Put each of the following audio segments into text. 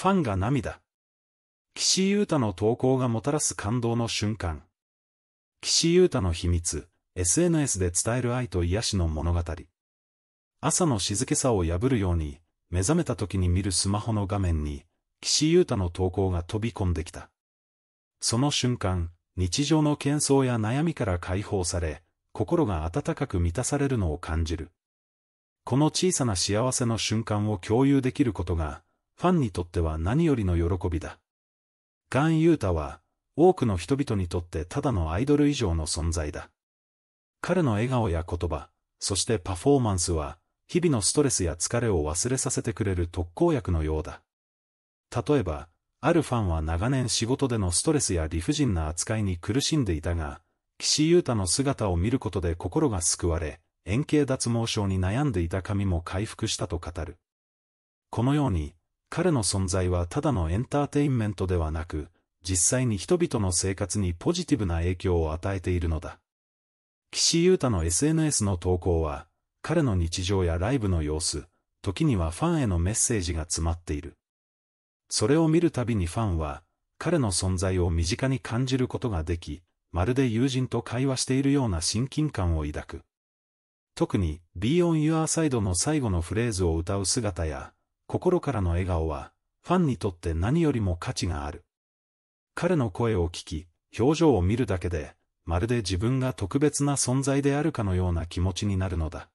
ファンが涙。岸優太の投稿がもたらす感動の瞬間。岸優太の秘密、SNS で伝える愛と癒しの物語。朝の静けさを破るように、目覚めた時に見るスマホの画面に、岸優太の投稿が飛び込んできた。その瞬間、日常の喧騒や悩みから解放され、心が温かく満たされるのを感じる。この小さな幸せの瞬間を共有できることが、ファンにとっては何よりの喜びだ。ガン・ユータは、多くの人々にとってただのアイドル以上の存在だ。彼の笑顔や言葉、そしてパフォーマンスは、日々のストレスや疲れを忘れさせてくれる特効薬のようだ。例えば、あるファンは長年仕事でのストレスや理不尽な扱いに苦しんでいたが、岸優太の姿を見ることで心が救われ、円形脱毛症に悩んでいた髪も回復したと語る。このように、彼の存在はただのエンターテインメントではなく、実際に人々の生活にポジティブな影響を与えているのだ。岸優太の SNS の投稿は、彼の日常やライブの様子、時にはファンへのメッセージが詰まっている。それを見るたびにファンは、彼の存在を身近に感じることができ、まるで友人と会話しているような親近感を抱く。特に、Be on Your Side の最後のフレーズを歌う姿や、心からの笑顔は、ファンにとって何よりも価値がある。彼の声を聞き、表情を見るだけで、まるで自分が特別な存在であるかのような気持ちになるのだ。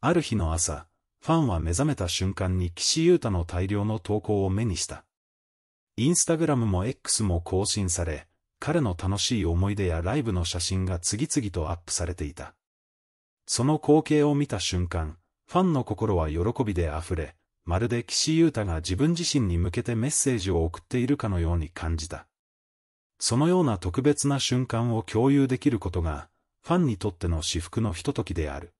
ある日の朝、ファンは目覚めた瞬間に岸優太の大量の投稿を目にした。インスタグラムも X も更新され、彼の楽しい思い出やライブの写真が次々とアップされていた。その光景を見た瞬間、ファンの心は喜びで溢れ、まるで岸優太が自分自身に向けてメッセージを送っているかのように感じた。そのような特別な瞬間を共有できることが、ファンにとっての至福のひとときである。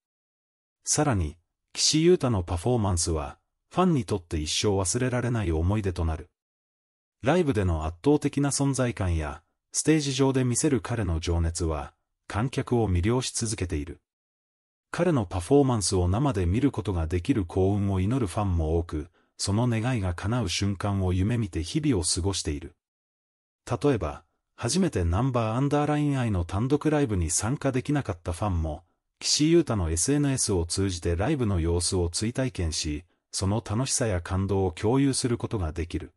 さらに、岸優太のパフォーマンスは、ファンにとって一生忘れられない思い出となる。ライブでの圧倒的な存在感や、ステージ上で見せる彼の情熱は、観客を魅了し続けている。彼のパフォーマンスを生で見ることができる幸運を祈るファンも多く、その願いが叶う瞬間を夢見て日々を過ごしている。例えば、初めてナンバーアンダーライン愛の単独ライブに参加できなかったファンも、岸優太の SNS を通じてライブの様子を追体験し、その楽しさや感動を共有することができる。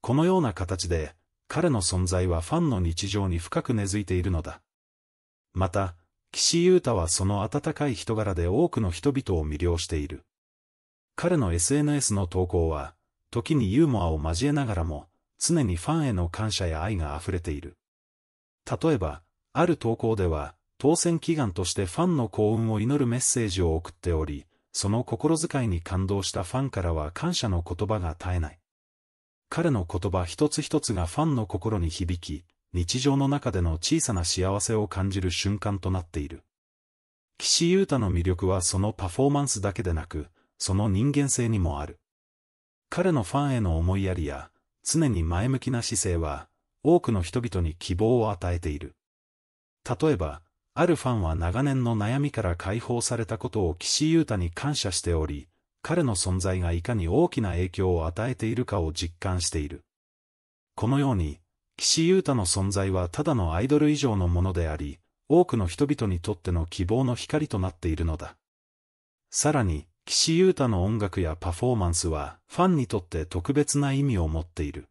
このような形で、彼の存在はファンの日常に深く根付いているのだ。また、岸優太はその温かい人柄で多くの人々を魅了している。彼の SNS の投稿は、時にユーモアを交えながらも、常にファンへの感謝や愛が溢れている。例えば、ある投稿では、当選祈願としてファンの幸運を祈るメッセージを送っており、その心遣いに感動したファンからは感謝の言葉が絶えない。彼の言葉一つ一つがファンの心に響き、日常の中での小さな幸せを感じる瞬間となっている。岸優太の魅力はそのパフォーマンスだけでなく、その人間性にもある。彼のファンへの思いやりや、常に前向きな姿勢は、多くの人々に希望を与えている。例えば、あるファンは長年の悩みから解放されたことを岸優太に感謝しており、彼の存在がいかに大きな影響を与えているかを実感している。このように、岸優太の存在はただのアイドル以上のものであり、多くの人々にとっての希望の光となっているのだ。さらに、岸優太の音楽やパフォーマンスは、ファンにとって特別な意味を持っている。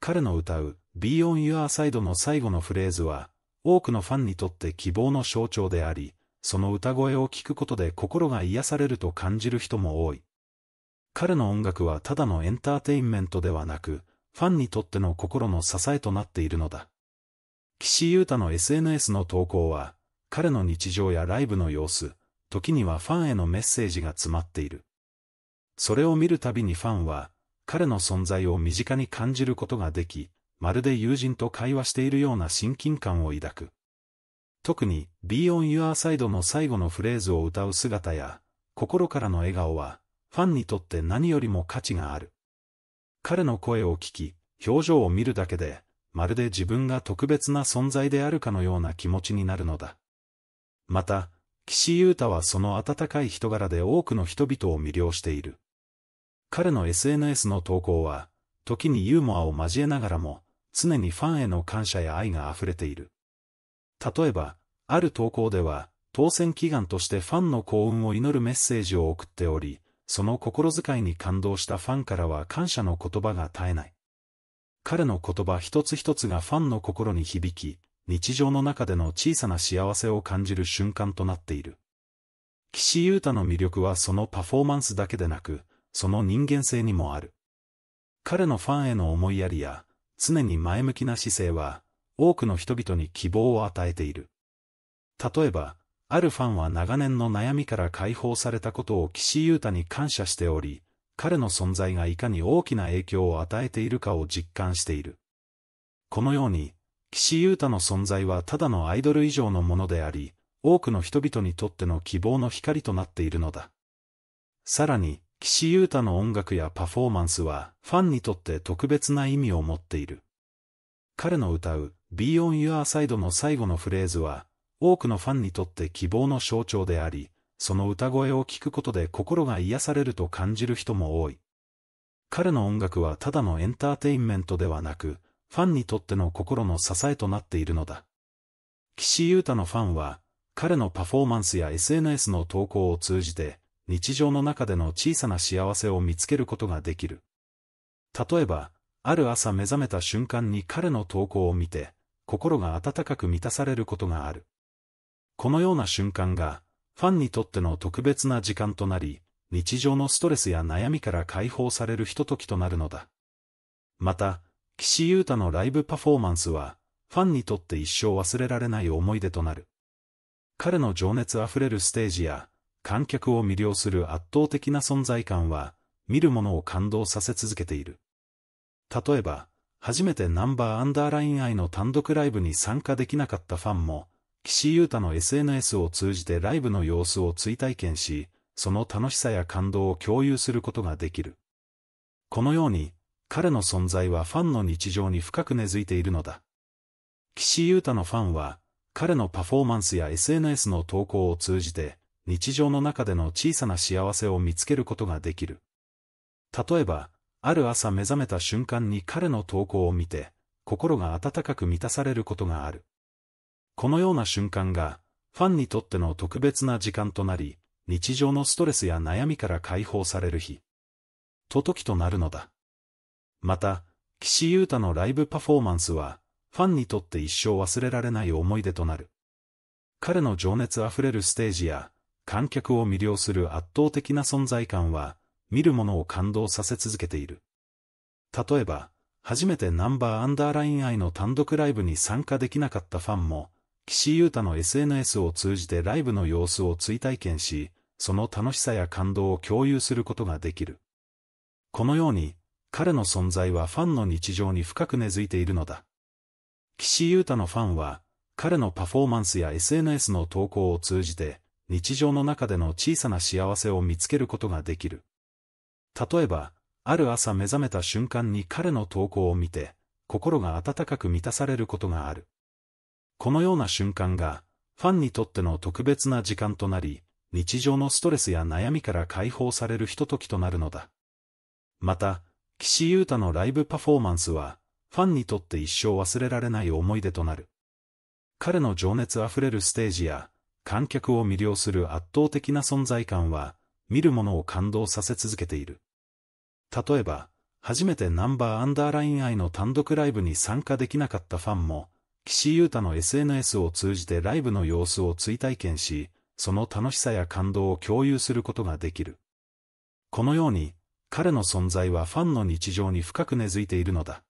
彼の歌う、Be on Your Side の最後のフレーズは、多くのファンにとって希望の象徴であり、その歌声を聴くことで心が癒されると感じる人も多い。彼の音楽はただのエンターテインメントではなく、ファンにとっての心の支えとなっているのだ。岸優太の SNS の投稿は、彼の日常やライブの様子、時にはファンへのメッセージが詰まっている。それを見るたびにファンは、彼の存在を身近に感じることができ、まるで友人と会話しているような親近感を抱く。特に、Be on your side の最後のフレーズを歌う姿や、心からの笑顔は、ファンにとって何よりも価値がある。彼の声を聞き、表情を見るだけで、まるで自分が特別な存在であるかのような気持ちになるのだ。また、岸優太はその温かい人柄で多くの人々を魅了している。彼の SNS の投稿は、時にユーモアを交えながらも、常にファンへの感謝や愛が溢れている。例えば、ある投稿では、当選祈願としてファンの幸運を祈るメッセージを送っており、その心遣いに感動したファンからは感謝の言葉が絶えない。彼の言葉一つ一つがファンの心に響き、日常の中での小さな幸せを感じる瞬間となっている。岸優太の魅力はそのパフォーマンスだけでなく、その人間性にもある。彼のファンへの思いやりや、常に前向きな姿勢は、多くの人々に希望を与えている。例えば、あるファンは長年の悩みから解放されたことを岸優太に感謝しており、彼の存在がいかに大きな影響を与えているかを実感している。このように、岸優太の存在はただのアイドル以上のものであり、多くの人々にとっての希望の光となっているのだ。さらに、岸優太の音楽やパフォーマンスは、ファンにとって特別な意味を持っている。彼の歌う、Be on Your Side の最後のフレーズは、多くのファンにとって希望の象徴であり、その歌声を聞くことで心が癒されると感じる人も多い。彼の音楽はただのエンターテインメントではなく、ファンにとっての心の支えとなっているのだ。岸優太のファンは、彼のパフォーマンスや SNS の投稿を通じて、日常の中での小さな幸せを見つけることができる。例えば、ある朝目覚めた瞬間に彼の投稿を見て、心が温かく満たされることがある。このような瞬間が、ファンにとっての特別な時間となり、日常のストレスや悩みから解放されるひとときとなるのだ。また、岸優太のライブパフォーマンスは、ファンにとって一生忘れられない思い出となる。彼の情熱あふれるステージや、観客を魅了する圧倒的な存在感は、見る者を感動させ続けている。例えば、初めてナンバーアンダーライン愛の単独ライブに参加できなかったファンも、岸優太の SNS を通じてライブの様子を追体験し、その楽しさや感動を共有することができる。このように、彼の存在はファンの日常に深く根付いているのだ。岸優太のファンは、彼のパフォーマンスや SNS の投稿を通じて、日常の中での小さな幸せを見つけることができる。例えば、ある朝目覚めた瞬間に彼の投稿を見て、心が温かく満たされることがある。このような瞬間が、ファンにとっての特別な時間となり、日常のストレスや悩みから解放される日。と時となるのだ。また、岸優太のライブパフォーマンスは、ファンにとって一生忘れられない思い出となる。彼の情熱あふれるステージや、観客を魅了する圧倒的な存在感は、見る者を感動させ続けている。例えば、初めてナンバーアンダーライン愛の単独ライブに参加できなかったファンも、岸優太の SNS を通じてライブの様子を追体験し、その楽しさや感動を共有することができる。このように、彼の存在はファンの日常に深く根付いているのだ。岸優太のファンは、彼のパフォーマンスや SNS の投稿を通じて、日常の中での小さな幸せを見つけることができる。例えば、ある朝目覚めた瞬間に彼の投稿を見て、心が温かく満たされることがある。このような瞬間が、ファンにとっての特別な時間となり、日常のストレスや悩みから解放されるひとときとなるのだ。また、岸優太のライブパフォーマンスは、ファンにとって一生忘れられない思い出となる。彼の情熱あふれるステージや、観客を魅了する圧倒的な存在感は、見る者を感動させ続けている。例えば、初めてナンバーアンダーライン愛の単独ライブに参加できなかったファンも、岸優太の SNS を通じてライブの様子を追体験し、その楽しさや感動を共有することができる。このように、彼の存在はファンの日常に深く根付いているのだ。